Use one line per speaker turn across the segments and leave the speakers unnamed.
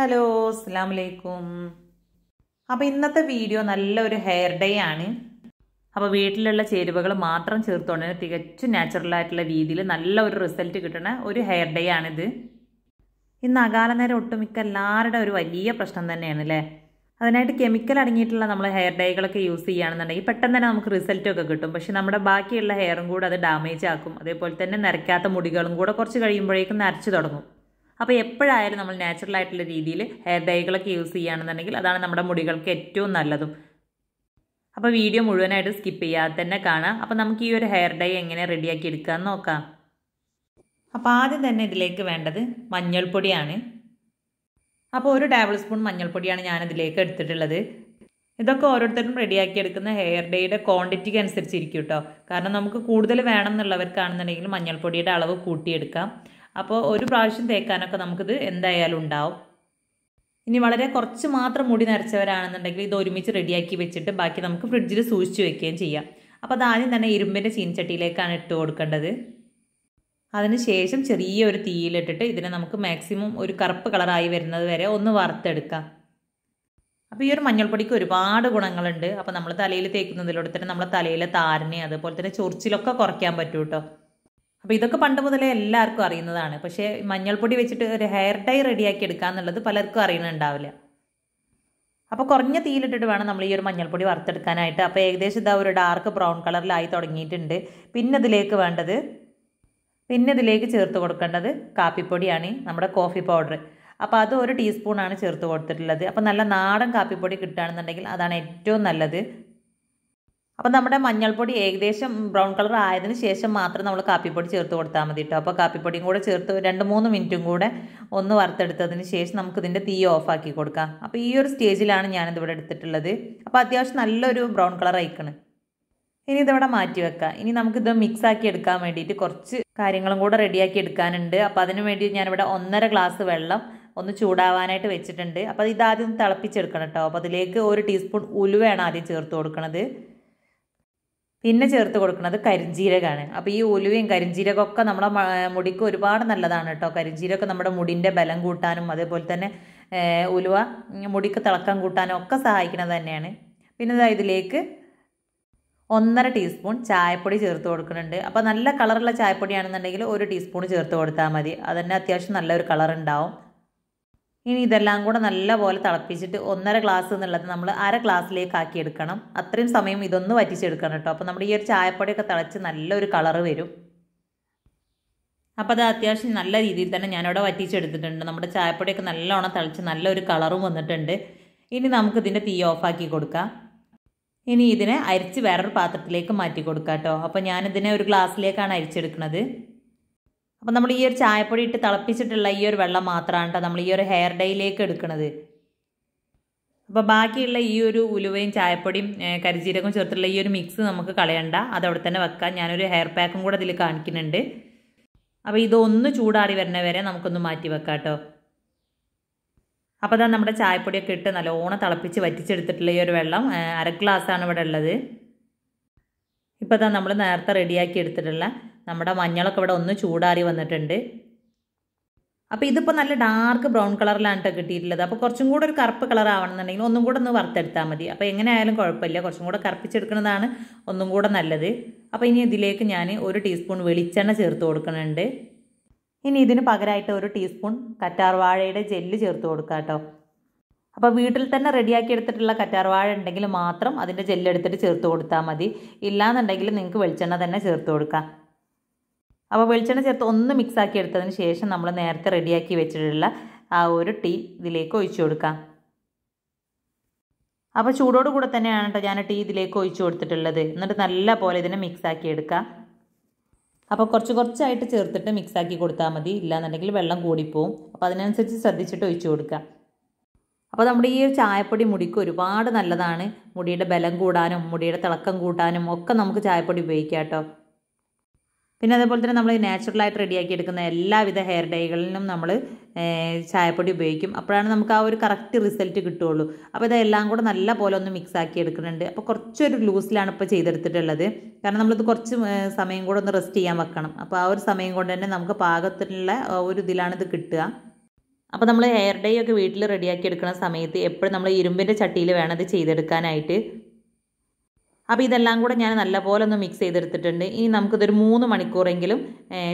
hello അസ്സാം വലൈക്കും അപ്പോൾ ഇന്നത്തെ വീഡിയോ നല്ലൊരു ഹെയർ ഡേ ആണ് അപ്പോൾ വീട്ടിലുള്ള ചേരുവകൾ മാത്രം ചേർത്തുകൊണ്ട് തികച്ചും നാച്ചുറലായിട്ടുള്ള രീതിയിൽ നല്ല ഒരു റിസൾട്ട് കിട്ടുന്ന ഒരു ഹെയർ ഡേ ആണിത് ഇന്ന് അകാല നേരം ഒട്ടുമിക്ക എല്ലാവരുടെ ഒരു വലിയ പ്രശ്നം തന്നെയാണ് അല്ലേ അതിനായിട്ട് കെമിക്കൽ അടങ്ങിയിട്ടുള്ള നമ്മൾ ഹെയർ ഡൈകളൊക്കെ യൂസ് ചെയ്യുകയാണെന്നുണ്ടെങ്കിൽ പെട്ടെന്ന് തന്നെ നമുക്ക് റിസൾട്ടൊക്കെ കിട്ടും പക്ഷെ നമ്മുടെ ബാക്കിയുള്ള ഹെയറും കൂടെ അത് ഡാമേജ് ആക്കും അതേപോലെ തന്നെ നിരക്കാത്ത മുടികളും കൂടെ കുറച്ച് കഴിയുമ്പോഴേക്കും നരച്ചു തുടങ്ങും അപ്പോൾ എപ്പോഴായാലും നമ്മൾ നാച്ചുറൽ ആയിട്ടുള്ള രീതിയിൽ ഹെയർ ഡൈകളൊക്കെ യൂസ് ചെയ്യുകയാണെന്നുണ്ടെങ്കിൽ അതാണ് നമ്മുടെ മുടികൾക്ക് ഏറ്റവും നല്ലതും അപ്പോൾ വീഡിയോ മുഴുവനായിട്ട് സ്കിപ്പ് ചെയ്യാതെ തന്നെ കാണാം അപ്പോൾ നമുക്ക് ഈ ഒരു ഹെയർ ഡൈ എങ്ങനെ റെഡിയാക്കി എടുക്കാമെന്ന് നോക്കാം അപ്പോൾ ആദ്യം തന്നെ ഇതിലേക്ക് വേണ്ടത് മഞ്ഞൾപ്പൊടിയാണ് അപ്പോൾ ഒരു ടേബിൾ സ്പൂൺ മഞ്ഞൾപ്പൊടിയാണ് ഞാനിതിലേക്ക് എടുത്തിട്ടുള്ളത് ഇതൊക്കെ ഓരോരുത്തരും റെഡിയാക്കി എടുക്കുന്ന ഹെയർ ഡേയുടെ ക്വാണ്ടിറ്റിക്ക് അനുസരിച്ചിരിക്കും കേട്ടോ കാരണം നമുക്ക് കൂടുതൽ വേണം എന്നുള്ളവർക്കാണെന്നുണ്ടെങ്കിൽ മഞ്ഞൾപ്പൊടിയുടെ അളവ് കൂട്ടിയെടുക്കാം അപ്പോൾ ഒരു പ്രാവശ്യം തേക്കാനൊക്കെ നമുക്കിത് എന്തായാലും ഉണ്ടാവും ഇനി വളരെ കുറച്ച് മാത്രം മുടി നരച്ചവരാണെന്നുണ്ടെങ്കിൽ ഇത് ഒരുമിച്ച് റെഡിയാക്കി വെച്ചിട്ട് ബാക്കി നമുക്ക് ഫ്രിഡ്ജിൽ സൂക്ഷിച്ച് വെക്കുകയും ചെയ്യാം അപ്പോൾ അതാദ്യം തന്നെ ഇരുമ്പിൻ്റെ ചീനച്ചട്ടിയിലേക്കാണ് ഇട്ട് കൊടുക്കേണ്ടത് അതിനുശേഷം ചെറിയൊരു തീയിലിട്ടിട്ട് ഇതിനെ നമുക്ക് മാക്സിമം ഒരു കറുപ്പ് കളറായി വരുന്നത് വരെ ഒന്ന് വറുത്തെടുക്കാം അപ്പോൾ ഈ ഒരു മഞ്ഞൾപ്പൊടിക്ക് ഒരുപാട് ഗുണങ്ങളുണ്ട് അപ്പോൾ നമ്മൾ തലയിൽ തേക്കുന്നതിലൂടെ തന്നെ നമ്മുടെ തലയിലെ താരനെ അതുപോലെ തന്നെ ചൊറിച്ചിലൊക്കെ കുറയ്ക്കാൻ പറ്റും കേട്ടോ അപ്പോൾ ഇതൊക്കെ പണ്ട് മുതലേ എല്ലാവർക്കും അറിയുന്നതാണ് പക്ഷേ മഞ്ഞൾപ്പൊടി വെച്ചിട്ട് ഒരു ഹെയർ ഡൈ റെഡിയാക്കി എടുക്കുക എന്നുള്ളത് പലർക്കും അറിയണുണ്ടാവില്ല അപ്പോൾ കുറഞ്ഞ തീയിലിട്ടിട്ട് വേണം നമ്മൾ ഈ ഒരു മഞ്ഞൾപ്പൊടി വറുത്തെടുക്കാനായിട്ട് അപ്പോൾ ഏകദേശം ഇതാ ഒരു ഡാർക്ക് ബ്രൗൺ കളറിലായി തുടങ്ങിയിട്ടുണ്ട് പിന്നെ ഇതിലേക്ക് വേണ്ടത് പിന്നെ ഇതിലേക്ക് ചേർത്ത് കൊടുക്കേണ്ടത് കാപ്പിപ്പൊടിയാണ് നമ്മുടെ കോഫി പൗഡർ അപ്പോൾ അത് ഒരു ടീസ്പൂണാണ് ചേർത്ത് കൊടുത്തിട്ടുള്ളത് അപ്പോൾ നല്ല നാടൻ കാപ്പിപ്പൊടി കിട്ടുകയാണെന്നുണ്ടെങ്കിൽ അതാണ് ഏറ്റവും നല്ലത് അപ്പോൾ നമ്മുടെ മഞ്ഞൾപ്പൊടി ഏകദേശം ബ്രൗൺ കളർ ആയതിനു ശേഷം മാത്രം നമ്മൾ കാപ്പിപ്പൊടി ചേർത്ത് കൊടുത്താൽ മതി കേട്ടോ അപ്പോൾ കാപ്പിപ്പൊടിയും കൂടെ ചേർത്ത് രണ്ട് മൂന്ന് മിനിറ്റും കൂടെ ഒന്ന് വറുത്തെടുത്തതിന് ശേഷം നമുക്ക് ഇതിൻ്റെ തീ ഓഫാക്കി കൊടുക്കാം അപ്പോൾ ഈ ഒരു സ്റ്റേജിലാണ് ഞാനിതിവിടെ എടുത്തിട്ടുള്ളത് അപ്പോൾ അത്യാവശ്യം നല്ലൊരു ബ്രൗൺ കളർ അയക്കണം ഇനി ഇതിവിടെ മാറ്റി വെക്കാം ഇനി നമുക്കിത് മിക്സാക്കി എടുക്കാൻ വേണ്ടിയിട്ട് കുറച്ച് കാര്യങ്ങളും കൂടെ റെഡിയാക്കി എടുക്കാനുണ്ട് അപ്പോൾ അതിന് വേണ്ടി ഞാനിവിടെ ഒന്നര ഗ്ലാസ് വെള്ളം ഒന്ന് ചൂടാവാനായിട്ട് വെച്ചിട്ടുണ്ട് അപ്പോൾ ഇതാദ്യം തിളപ്പിച്ചെടുക്കണം കേട്ടോ അപ്പോൾ അതിലേക്ക് ഒരു ടീസ്പൂൺ ഉലുവയാണ് ആദ്യം ചേർത്ത് കൊടുക്കണത് പിന്നെ ചേർത്ത് കൊടുക്കുന്നത് കരിഞ്ജീരകമാണ് അപ്പോൾ ഈ ഉലുവയും കരിഞ്ജീരകമൊക്കെ നമ്മുടെ മുടിക്ക് ഒരുപാട് നല്ലതാണ് കേട്ടോ കരിഞ്ജീരകമൊക്കെ നമ്മുടെ മുടിൻ്റെ ബലം കൂട്ടാനും അതേപോലെ തന്നെ ഉലുവ മുടിക്ക് തിളക്കം കൂട്ടാനും ഒക്കെ സഹായിക്കുന്നത് തന്നെയാണ് പിന്നെ ഇതിലേക്ക് ഒന്നര ടീസ്പൂൺ ചായപ്പൊടി ചേർത്ത് കൊടുക്കുന്നുണ്ട് അപ്പോൾ നല്ല കളറുള്ള ചായപ്പൊടിയാണെന്നുണ്ടെങ്കിൽ ഒരു ടീസ്പൂൺ ചേർത്ത് കൊടുത്താൽ മതി അത് തന്നെ അത്യാവശ്യം നല്ലൊരു കളർ ഉണ്ടാവും ഇനി ഇതെല്ലാം കൂടെ നല്ലപോലെ തിളപ്പിച്ചിട്ട് ഒന്നര ഗ്ലാസ് എന്നുള്ളത് നമ്മൾ അര ഗ്ലാസ്സിലേക്ക് ആക്കി എടുക്കണം അത്രയും സമയം ഇതൊന്ന് വറ്റിച്ചെടുക്കണം കേട്ടോ അപ്പോൾ നമ്മുടെ ഈ ഒരു ചായപ്പൊടിയൊക്കെ തിളച്ച് നല്ലൊരു കളറ് വരും അപ്പോൾ അത് അത്യാവശ്യം നല്ല രീതിയിൽ തന്നെ ഞാനിവിടെ വറ്റിച്ചെടുത്തിട്ടുണ്ട് നമ്മുടെ ചായപ്പൊടിയൊക്കെ നല്ലോണം തിളച്ച് നല്ലൊരു കളറും വന്നിട്ടുണ്ട് ഇനി നമുക്ക് ഇതിൻ്റെ തീ ഓഫാക്കി കൊടുക്കാം ഇനി ഇതിനെ അരിച്ച് വേറൊരു പാത്രത്തിലേക്ക് മാറ്റി കൊടുക്കാം കേട്ടോ അപ്പോൾ ഞാനിതിനെ ഒരു ഗ്ലാസ്സിലേക്കാണ് അരിച്ചെടുക്കുന്നത് അപ്പം നമ്മൾ ഈ ഒരു ചായപ്പൊടി ഇട്ട് തിളപ്പിച്ചിട്ടുള്ള ഈ ഒരു വെള്ളം മാത്രമാണ് കേട്ടോ നമ്മൾ ഈ ഒരു ഹെയർ ഡേയിലേക്ക് എടുക്കുന്നത് അപ്പോൾ ബാക്കിയുള്ള ഈ ഒരു ഉലുവയും ചായപ്പൊടിയും കരിജീരകവും ചേർത്തുള്ള ഈ ഒരു മിക്സ് നമുക്ക് കളയണ്ട അതവിടെ തന്നെ വെക്കാം ഞാനൊരു ഹെയർ പാക്കും കൂടെ അതിൽ കാണിക്കുന്നുണ്ട് അപ്പോൾ ഇതൊന്ന് ചൂടാറി വരുന്ന വരെ നമുക്കൊന്ന് മാറ്റി വെക്കാം കേട്ടോ അപ്പോൾ അതാ നമ്മുടെ ചായപ്പൊടിയൊക്കെ ഇട്ട് നല്ലോണം തിളപ്പിച്ച് വറ്റിച്ചെടുത്തിട്ടുള്ള ഈ ഒരു വെള്ളം അര ഗ്ലാസ്സാണ് ഇവിടെ ഉള്ളത് ഇപ്പോൾ അതാ നമ്മൾ നേരത്തെ റെഡിയാക്കി എടുത്തിട്ടുള്ള നമ്മുടെ മഞ്ഞളൊക്കെ ഇവിടെ ഒന്ന് ചൂടാറി വന്നിട്ടുണ്ട് അപ്പോൾ ഇതിപ്പോൾ നല്ല ഡാർക്ക് ബ്രൗൺ കളറിലാണ് കേട്ടോ കിട്ടിയിട്ടുള്ളത് അപ്പോൾ കുറച്ചും കൂടെ ഒരു കറുപ്പ് കളർ ആവണമെന്നുണ്ടെങ്കിൽ ഒന്നും കൂടെ ഒന്ന് വറുത്തെടുത്താൽ മതി അപ്പോൾ എങ്ങനെ ആയാലും കുഴപ്പമില്ല കുറച്ചും കൂടെ കറുപ്പിച്ചെടുക്കുന്നതാണ് ഒന്നും കൂടെ നല്ലത് അപ്പോൾ ഇനി ഇതിലേക്ക് ഞാൻ ഒരു ടീസ്പൂൺ വെളിച്ചെണ്ണ ചേർത്ത് കൊടുക്കുന്നുണ്ട് ഇനി ഇതിന് പകരമായിട്ട് ഒരു ടീസ്പൂൺ കറ്റാർവാഴയുടെ ജെല്ല് ചേർത്ത് കൊടുക്കുക കേട്ടോ അപ്പോൾ വീട്ടിൽ തന്നെ റെഡിയാക്കി എടുത്തിട്ടുള്ള കറ്റാർവാഴ ഉണ്ടെങ്കിൽ മാത്രം അതിൻ്റെ ജെല്ലെടുത്തിട്ട് ചേർത്ത് കൊടുത്താൽ മതി ഇല്ലാന്നുണ്ടെങ്കിൽ നിങ്ങൾക്ക് വെളിച്ചെണ്ണ തന്നെ ചേർത്ത് കൊടുക്കാം അപ്പോൾ വെളിച്ചെണ്ണ ചേർത്ത് ഒന്ന് മിക്സ് ആക്കി എടുത്തതിന് ശേഷം നമ്മൾ നേരത്തെ റെഡിയാക്കി വെച്ചിട്ടുള്ള ആ ഒരു ടീ ഇതിലേക്ക് ഒഴിച്ചു കൊടുക്കാം അപ്പോൾ ചൂടോട് കൂടെ തന്നെയാണ് കേട്ടോ ഞാൻ ടീ ഇതിലേക്ക് ഒഴിച്ചു കൊടുത്തിട്ടുള്ളത് എന്നിട്ട് നല്ല പോലെ ഇതിനെ മിക്സ് ആക്കി എടുക്കാം അപ്പോൾ കുറച്ച് കുറച്ചായിട്ട് ചേർത്തിട്ട് മിക്സ് ആക്കി കൊടുത്താൽ മതി ഇല്ലാന്നുണ്ടെങ്കിൽ വെള്ളം കൂടിപ്പോവും അപ്പോൾ അതിനനുസരിച്ച് ശ്രദ്ധിച്ചിട്ട് ഒഴിച്ചു കൊടുക്കുക അപ്പോൾ നമ്മുടെ ഈ ചായപ്പൊടി മുടിക്ക് ഒരുപാട് നല്ലതാണ് മുടിയുടെ ബലം കൂടാനും മുടിയുടെ തിളക്കം കൂട്ടാനും ഒക്കെ നമുക്ക് ചായപ്പൊടി ഉപയോഗിക്കാം കേട്ടോ പിന്നെ അതേപോലെ തന്നെ നമ്മൾ നാച്ചുറലായിട്ട് റെഡിയാക്കി എടുക്കുന്ന എല്ലാവിധ ഹെയർ ഡൈകളിലും നമ്മൾ ചായപ്പൊടി ഉപയോഗിക്കും അപ്പോഴാണ് നമുക്ക് ആ ഒരു കറക്റ്റ് റിസൾട്ട് കിട്ടുകയുള്ളൂ അപ്പോൾ ഇതെല്ലാം കൂടെ നല്ല പോലെ ഒന്ന് മിക്സ് ആക്കി എടുക്കുന്നുണ്ട് അപ്പോൾ കുറച്ചൊരു ലൂസിലാണ് ഇപ്പോൾ ചെയ്തെടുത്തിട്ടുള്ളത് കാരണം നമ്മളിത് കുറച്ച് സമയം കൂടെ ഒന്ന് റെസ്റ്റ് ചെയ്യാൻ വെക്കണം അപ്പോൾ ആ ഒരു സമയം കൊണ്ട് തന്നെ നമുക്ക് പാകത്തിനുള്ള ഒരു ഇതിലാണ് ഇത് കിട്ടുക അപ്പോൾ നമ്മൾ ഹെയർ ഡൈ ഒക്കെ വീട്ടിൽ റെഡിയാക്കി എടുക്കുന്ന സമയത്ത് എപ്പോഴും നമ്മൾ ഇരുമ്പിൻ്റെ ചട്ടിയിൽ വേണം ഇത് ചെയ്തെടുക്കാനായിട്ട് അപ്പോൾ ഇതെല്ലാം കൂടെ ഞാൻ നല്ലപോലെ ഒന്ന് മിക്സ് ചെയ്തെടുത്തിട്ടുണ്ട് ഇനി നമുക്കിതൊരു മൂന്ന് മണിക്കൂറെങ്കിലും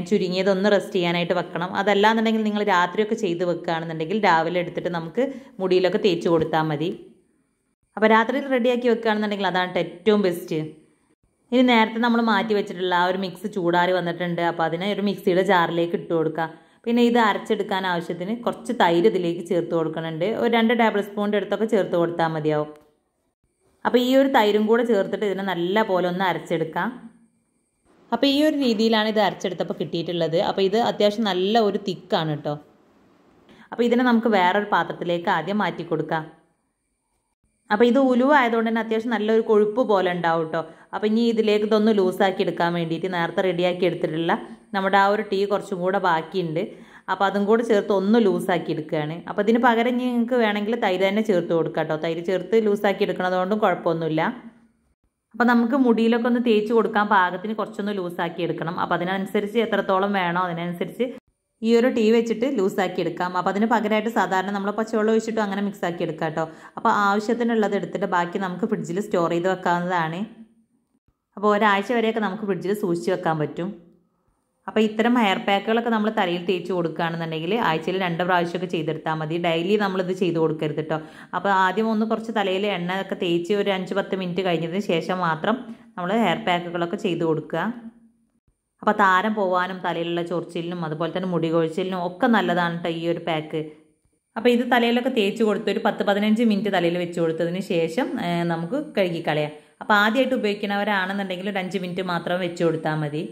ചുരുങ്ങിയതൊന്ന് റെസ്റ്റ് ചെയ്യാനായിട്ട് വെക്കണം അതല്ലാന്നുണ്ടെങ്കിൽ നിങ്ങൾ രാത്രിയൊക്കെ ചെയ്ത് വെക്കുകയാണെന്നുണ്ടെങ്കിൽ രാവിലെ എടുത്തിട്ട് നമുക്ക് മുടിയിലൊക്കെ തേച്ച് കൊടുത്താൽ മതി അപ്പോൾ രാത്രിയിൽ റെഡിയാക്കി വെക്കുകയാണെന്നുണ്ടെങ്കിൽ അതാണ് ഏറ്റവും ബെസ്റ്റ് ഇനി നേരത്തെ നമ്മൾ മാറ്റി വെച്ചിട്ടുള്ള ആ ഒരു മിക്സ് ചൂടാറി വന്നിട്ടുണ്ട് അപ്പോൾ അതിനെ ഒരു മിക്സിയുടെ ജാറിലേക്ക് ഇട്ട് കൊടുക്കുക പിന്നെ ഇത് അരച്ചെടുക്കാൻ ആവശ്യത്തിന് കുറച്ച് തൈര് ഇതിലേക്ക് ചേർത്ത് കൊടുക്കുന്നുണ്ട് ഒരു രണ്ട് ടേബിൾ സ്പൂണിൻ്റെ അടുത്തൊക്കെ ചേർത്ത് കൊടുത്താൽ മതിയാവും അപ്പോൾ ഈ ഒരു തൈരും കൂടെ ചേർത്തിട്ട് ഇതിനെ നല്ല പോലെ ഒന്ന് അരച്ചെടുക്കാം അപ്പോൾ ഈ ഒരു രീതിയിലാണ് ഇത് അരച്ചെടുത്തപ്പോൾ കിട്ടിയിട്ടുള്ളത് അപ്പോൾ ഇത് അത്യാവശ്യം നല്ല ഒരു തിക്കാണ് കേട്ടോ അപ്പോൾ ഇതിനെ നമുക്ക് വേറൊരു പാത്രത്തിലേക്ക് ആദ്യം മാറ്റി കൊടുക്കാം അപ്പോൾ ഇത് ഉലുവ ആയതുകൊണ്ട് തന്നെ അത്യാവശ്യം നല്ലൊരു കൊഴുപ്പ് പോലെ ഉണ്ടാവും കേട്ടോ അപ്പോൾ ഇനി ഇതിലേക്ക് ഇതൊന്ന് ലൂസാക്കി എടുക്കാൻ വേണ്ടിയിട്ട് നേരത്തെ റെഡിയാക്കി എടുത്തിട്ടുള്ള നമ്മുടെ ആ ഒരു ടീ കുറച്ചും കൂടെ ബാക്കിയുണ്ട് അപ്പോൾ അതും കൂടി ചേർത്ത് ഒന്ന് ലൂസാക്കി എടുക്കുകയാണ് അപ്പോൾ ഇതിന് പകരം നിങ്ങൾക്ക് വേണമെങ്കിൽ തൈര് തന്നെ ചേർത്ത് കൊടുക്കാം കേട്ടോ തൈര് ചേർത്ത് ലൂസാക്കി എടുക്കണതുകൊണ്ടും കുഴപ്പമൊന്നുമില്ല അപ്പോൾ നമുക്ക് മുടിയിലൊക്കെ ഒന്ന് തേച്ച് കൊടുക്കാൻ പാകത്തിന് കുറച്ചൊന്ന് ലൂസാക്കി എടുക്കണം അപ്പോൾ അതിനനുസരിച്ച് എത്രത്തോളം വേണോ അതിനനുസരിച്ച് ഈ ഒരു ടീ വെച്ചിട്ട് ലൂസാക്കി എടുക്കാം അപ്പോൾ അതിന് പകരമായിട്ട് സാധാരണ നമ്മൾ പച്ചവെള്ളം ഒഴിച്ചിട്ടും അങ്ങനെ മിക്സ് ആക്കി എടുക്കാം കേട്ടോ അപ്പോൾ ആവശ്യത്തിനുള്ളത് എടുത്തിട്ട് ബാക്കി നമുക്ക് ഫ്രിഡ്ജിൽ സ്റ്റോർ ചെയ്ത് വെക്കാവുന്നതാണ് അപ്പോൾ ഒരാഴ്ച വരെയൊക്കെ നമുക്ക് ഫ്രിഡ്ജിൽ സൂക്ഷിച്ച് വെക്കാൻ പറ്റും അപ്പോൾ ഇത്തരം ഹെയർ പാക്കുകളൊക്കെ നമ്മൾ തലയിൽ തേച്ച് കൊടുക്കുകയാണെന്നുണ്ടെങ്കിൽ ആഴ്ചയിൽ രണ്ട് പ്രാവശ്യമൊക്കെ ചെയ്തെടുത്താൽ മതി ഡെയിലി നമ്മളിത് ചെയ്ത് കൊടുക്കരുത് കേട്ടോ അപ്പോൾ ആദ്യം ഒന്ന് കുറച്ച് തലയിൽ എണ്ണ ഒക്കെ തേച്ച് ഒരു അഞ്ച് പത്ത് മിനിറ്റ് കഴിഞ്ഞതിന് ശേഷം മാത്രം നമ്മൾ ഹെയർ പാക്കുകളൊക്കെ ചെയ്ത് കൊടുക്കുക അപ്പോൾ താരം പോവാനും തലയിലുള്ള ചൊറിച്ചിലിനും അതുപോലെ തന്നെ മുടി കൊഴിച്ചിലിനും ഒക്കെ നല്ലതാണ് കേട്ടോ ഈ ഒരു പാക്ക് അപ്പോൾ ഇത് തലയിലൊക്കെ തേച്ച് കൊടുത്ത് ഒരു പത്ത് പതിനഞ്ച് മിനിറ്റ് തലയിൽ വെച്ച് കൊടുത്തതിന് ശേഷം നമുക്ക് കഴുകിക്കളയാം അപ്പോൾ ആദ്യമായിട്ട് ഉപയോഗിക്കുന്നവരാണെന്നുണ്ടെങ്കിൽ ഒരു അഞ്ച് മിനിറ്റ് മാത്രം വെച്ച് കൊടുത്താൽ മതി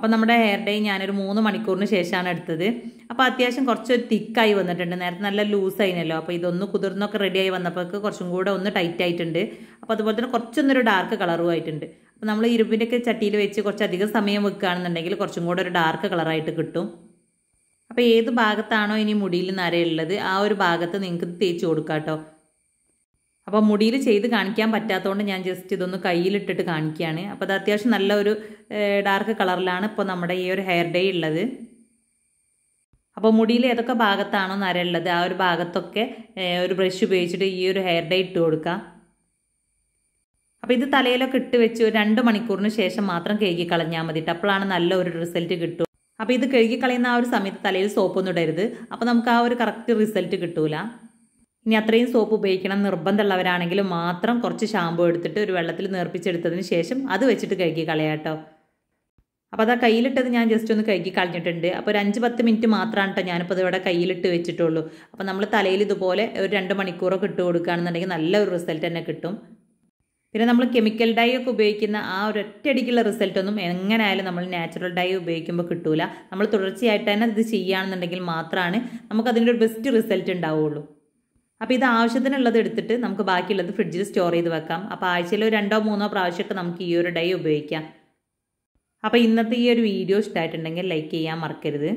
അപ്പോൾ നമ്മുടെ ഹെയർ ഡൈ ഞാനൊരു മൂന്ന് മണിക്കൂറിന് ശേഷമാണ് എടുത്തത് അപ്പോൾ അത്യാവശ്യം കുറച്ച് തിക്കായി വന്നിട്ടുണ്ട് നേരത്തെ നല്ല ലൂസ് ആയിനല്ലോ അപ്പോൾ ഇതൊന്ന് കുതിർന്നൊക്കെ റെഡിയായി വന്നപ്പോൾ കുറച്ചും കൂടെ ഒന്ന് ടൈറ്റ് ആയിട്ടുണ്ട് അപ്പോൾ അതുപോലെ തന്നെ കുറച്ചൊന്നൊരു ഡാർക്ക് കളറും ആയിട്ടുണ്ട് അപ്പോൾ നമ്മൾ ഇരുമ്പിൻ്റെയൊക്കെ ചട്ടിയിൽ വെച്ച് കുറച്ചധികം സമയം വെക്കുകയാണെന്നുണ്ടെങ്കിൽ കുറച്ചും കൂടെ ഒരു ഡാർക്ക് കളറായിട്ട് കിട്ടും അപ്പോൾ ഏത് ഭാഗത്താണോ ഇനി മുടിയിൽ നരയുള്ളത് ആ ഒരു ഭാഗത്ത് നിങ്ങൾക്ക് തേച്ച് കൊടുക്കാം കേട്ടോ അപ്പോൾ മുടിയിൽ ചെയ്ത് കാണിക്കാൻ പറ്റാത്തതുകൊണ്ട് ഞാൻ ജസ്റ്റ് ഇതൊന്ന് കയ്യിലിട്ടിട്ട് കാണിക്കുകയാണ് അപ്പോൾ അത് അത്യാവശ്യം നല്ല ഒരു ഡാർക്ക് കളറിലാണ് ഇപ്പോൾ നമ്മുടെ ഈ ഒരു ഹെയർ ഡേ ഉള്ളത് അപ്പോൾ മുടിയിൽ ഏതൊക്കെ ഭാഗത്താണോ നരയുള്ളത് ആ ഒരു ഭാഗത്തൊക്കെ ഒരു ബ്രഷ് ഉപയോഗിച്ചിട്ട് ഈ ഒരു ഹെയർ ഡേ ഇട്ട് കൊടുക്കുക അപ്പോൾ ഇത് തലയിലൊക്കെ ഇട്ട് വെച്ച് ഒരു രണ്ട് മണിക്കൂറിന് ശേഷം മാത്രം കഴുകി കളഞ്ഞാൽ മതിയിട്ട് അപ്പോഴാണ് നല്ല ഒരു റിസൾട്ട് കിട്ടുക അപ്പോൾ ഇത് കഴുകി കളയുന്ന ആ ഒരു സമയത്ത് തലയിൽ സോപ്പൊന്നും ഇടരുത് അപ്പോൾ നമുക്ക് ആ ഒരു കറക്റ്റ് റിസൾട്ട് കിട്ടൂല ഇനി അത്രയും സോപ്പ് ഉപയോഗിക്കണം നിർബന്ധമുള്ളവരാണെങ്കിൽ മാത്രം കുറച്ച് ഷാമ്പു എടുത്തിട്ട് ഒരു വെള്ളത്തിൽ നേർപ്പിച്ചെടുത്തതിന് ശേഷം അത് വെച്ചിട്ട് കഴുകി കളയാട്ടോ അപ്പോൾ അതാ കയ്യിലിട്ടത് ഞാൻ ജസ്റ്റ് ഒന്ന് കഴുകി കളഞ്ഞിട്ടുണ്ട് അപ്പോൾ ഒരു അഞ്ച് പത്ത് മിനിറ്റ് മാത്രമാണ് കേട്ടോ ഞാനിപ്പോൾ ഇവിടെ കയ്യിലിട്ട് വെച്ചിട്ടുള്ളൂ അപ്പോൾ നമ്മൾ തലയിൽ ഇതുപോലെ ഒരു രണ്ട് മണിക്കൂറൊക്കെ ഇട്ട് കൊടുക്കുകയാണെന്നുണ്ടെങ്കിൽ നല്ലൊരു റിസൾട്ട് തന്നെ കിട്ടും പിന്നെ നമ്മൾ കെമിക്കൽ ഡൈ ഒക്കെ ഉപയോഗിക്കുന്ന ആ ഒരു ഒറ്റയടിക്കുള്ള റിസൾട്ടൊന്നും എങ്ങനെയായാലും നമ്മൾ നാച്ചുറൽ ഡൈ ഉപയോഗിക്കുമ്പോൾ കിട്ടൂല നമ്മൾ തുടർച്ചയായിട്ട് തന്നെ ഇത് ചെയ്യുകയാണെന്നുണ്ടെങ്കിൽ മാത്രമാണ് നമുക്ക് ഒരു ബെസ്റ്റ് റിസൾട്ട് ഉണ്ടാവുള്ളൂ അപ്പോൾ ഇത് ആവശ്യത്തിനുള്ളത് എടുത്തിട്ട് നമുക്ക് ബാക്കിയുള്ളത് ഫ്രിഡ്ജിൽ സ്റ്റോർ ചെയ്ത് വെക്കാം അപ്പോൾ ആഴ്ചയിൽ രണ്ടോ മൂന്നോ പ്രാവശ്യമൊക്കെ നമുക്ക് ഈ ഒരു ഡൈ ഉപയോഗിക്കാം അപ്പോൾ ഇന്നത്തെ ഈ ഒരു വീഡിയോ ഇഷ്ടമായിട്ടുണ്ടെങ്കിൽ ലൈക്ക് ചെയ്യാൻ മറക്കരുത്